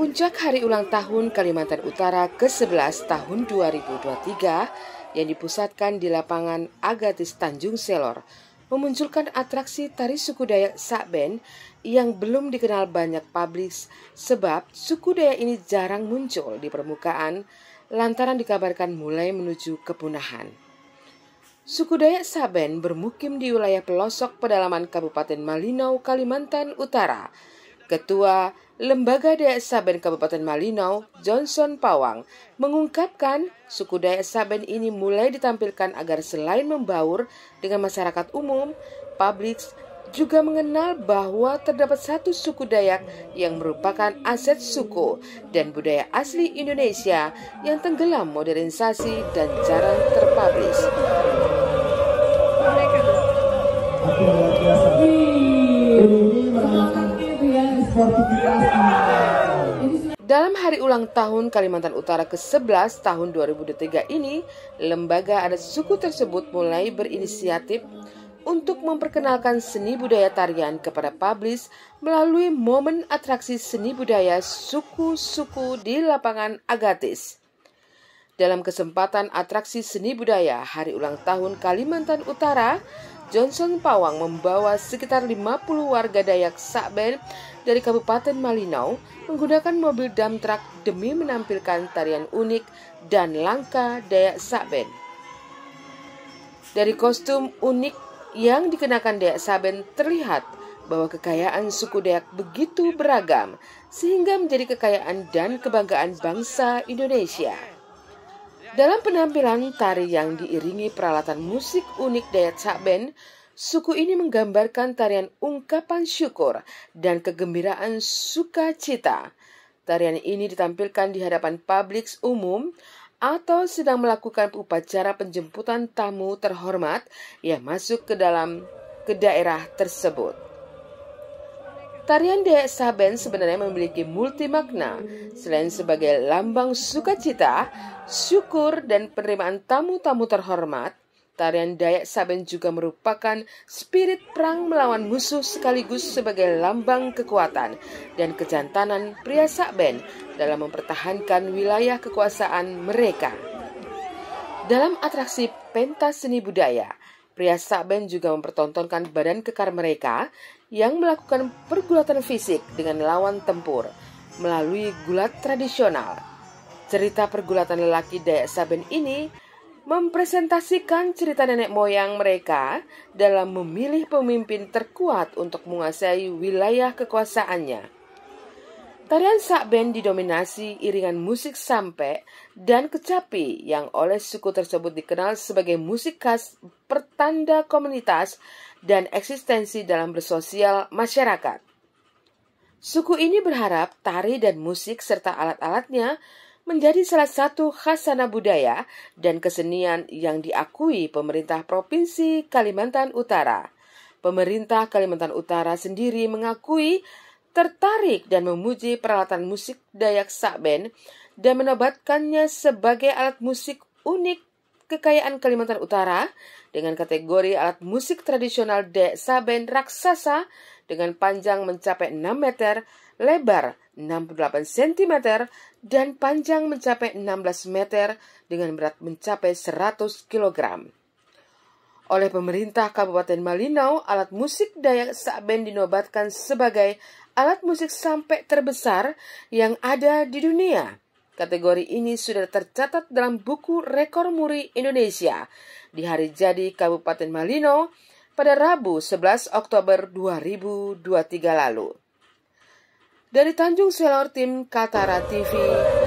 puncak hari ulang tahun Kalimantan Utara ke-11 tahun 2023 yang dipusatkan di lapangan Agatis Tanjung Selor memunculkan atraksi tari suku Dayak Sakben yang belum dikenal banyak publik sebab suku Dayak ini jarang muncul di permukaan lantaran dikabarkan mulai menuju kepunahan. Suku Dayak Saben bermukim di wilayah pelosok pedalaman Kabupaten Malinau, Kalimantan Utara. Ketua Lembaga Dayak Saben Kabupaten Malinau, Johnson Pawang, mengungkapkan suku Dayak Saben ini mulai ditampilkan agar selain membaur dengan masyarakat umum, publik juga mengenal bahwa terdapat satu suku Dayak yang merupakan aset suku dan budaya asli Indonesia yang tenggelam modernisasi dan jarang terpublis. Dalam hari ulang tahun Kalimantan Utara ke-11 tahun 2003 ini, lembaga adat suku tersebut mulai berinisiatif untuk memperkenalkan seni budaya tarian kepada publis melalui momen atraksi seni budaya suku-suku di lapangan Agatis. Dalam kesempatan atraksi seni budaya hari ulang tahun Kalimantan Utara, Johnson Pawang membawa sekitar 50 warga Dayak Sakben dari Kabupaten Malinau menggunakan mobil dam truck demi menampilkan tarian unik dan langka Dayak Sakben. Dari kostum unik yang dikenakan Dayak Saben terlihat bahwa kekayaan suku Dayak begitu beragam sehingga menjadi kekayaan dan kebanggaan bangsa Indonesia. Dalam penampilan tari yang diiringi peralatan musik unik Dayat Saben, suku ini menggambarkan tarian ungkapan syukur dan kegembiraan sukacita. Tarian ini ditampilkan di hadapan publik umum atau sedang melakukan upacara penjemputan tamu terhormat yang masuk ke dalam ke daerah tersebut. Tarian Dayak Saben sebenarnya memiliki multi makna. Selain sebagai lambang sukacita, syukur, dan penerimaan tamu-tamu terhormat, tarian Dayak Saben juga merupakan spirit perang melawan musuh sekaligus sebagai lambang kekuatan dan kejantanan pria Saben dalam mempertahankan wilayah kekuasaan mereka. Dalam atraksi pentas seni budaya, Pria Sakben juga mempertontonkan badan kekar mereka yang melakukan pergulatan fisik dengan lawan tempur melalui gulat tradisional. Cerita pergulatan lelaki Dayak Saben ini mempresentasikan cerita nenek moyang mereka dalam memilih pemimpin terkuat untuk menguasai wilayah kekuasaannya. Tarian Sakben didominasi iringan musik sampe dan kecapi yang oleh suku tersebut dikenal sebagai musik khas pertanda komunitas dan eksistensi dalam bersosial masyarakat. Suku ini berharap tari dan musik serta alat-alatnya menjadi salah satu khasana budaya dan kesenian yang diakui pemerintah Provinsi Kalimantan Utara. Pemerintah Kalimantan Utara sendiri mengakui tertarik dan memuji peralatan musik Dayak Sakben dan menobatkannya sebagai alat musik unik kekayaan Kalimantan Utara dengan kategori alat musik tradisional Dayak Sakben raksasa dengan panjang mencapai 6 meter, lebar 68 cm, dan panjang mencapai 16 meter dengan berat mencapai 100 kilogram. Oleh pemerintah Kabupaten Malinau, alat musik Dayak Sakben dinobatkan sebagai alat musik sampai terbesar yang ada di dunia. Kategori ini sudah tercatat dalam buku Rekor Muri Indonesia di hari jadi Kabupaten malino pada Rabu 11 Oktober 2023 lalu. Dari Tanjung Selor Tim Katara TV,